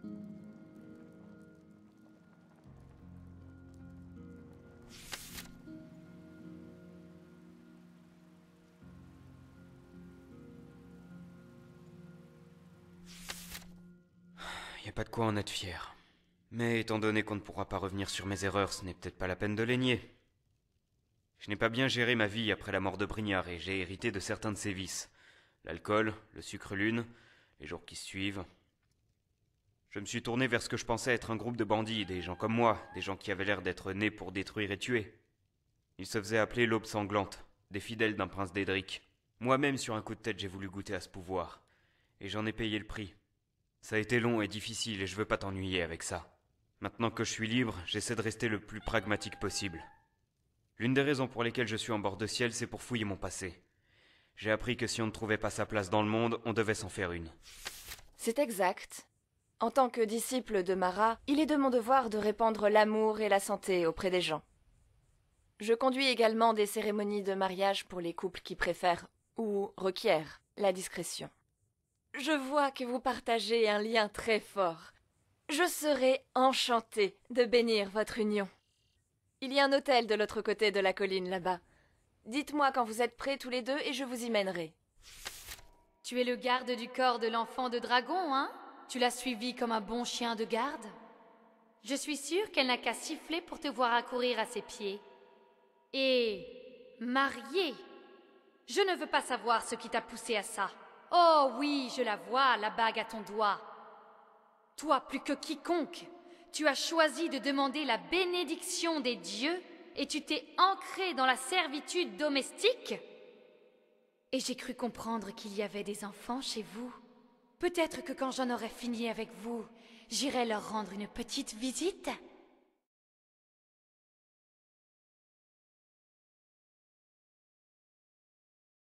n'y a pas de quoi en être fier. Mais étant donné qu'on ne pourra pas revenir sur mes erreurs, ce n'est peut-être pas la peine de les nier. Je n'ai pas bien géré ma vie après la mort de Brignard et j'ai hérité de certains de ses vices. L'alcool, le sucre lune, les jours qui suivent, je me suis tourné vers ce que je pensais être un groupe de bandits, des gens comme moi, des gens qui avaient l'air d'être nés pour détruire et tuer. Ils se faisaient appeler l'aube sanglante, des fidèles d'un prince d'Edric. Moi-même, sur un coup de tête, j'ai voulu goûter à ce pouvoir. Et j'en ai payé le prix. Ça a été long et difficile et je veux pas t'ennuyer avec ça. Maintenant que je suis libre, j'essaie de rester le plus pragmatique possible. L'une des raisons pour lesquelles je suis en bord de ciel, c'est pour fouiller mon passé. J'ai appris que si on ne trouvait pas sa place dans le monde, on devait s'en faire une. C'est exact. En tant que disciple de Mara, il est de mon devoir de répandre l'amour et la santé auprès des gens. Je conduis également des cérémonies de mariage pour les couples qui préfèrent ou requièrent la discrétion. Je vois que vous partagez un lien très fort. Je serai enchanté de bénir votre union. Il y a un hôtel de l'autre côté de la colline là-bas. Dites-moi quand vous êtes prêts tous les deux et je vous y mènerai. Tu es le garde du corps de l'enfant de dragon, hein tu l'as suivie comme un bon chien de garde Je suis sûre qu'elle n'a qu'à siffler pour te voir accourir à ses pieds. Et... mariée Je ne veux pas savoir ce qui t'a poussé à ça. Oh oui, je la vois, la bague à ton doigt. Toi, plus que quiconque, tu as choisi de demander la bénédiction des dieux et tu t'es ancré dans la servitude domestique Et j'ai cru comprendre qu'il y avait des enfants chez vous. Peut-être que quand j'en aurai fini avec vous, j'irai leur rendre une petite visite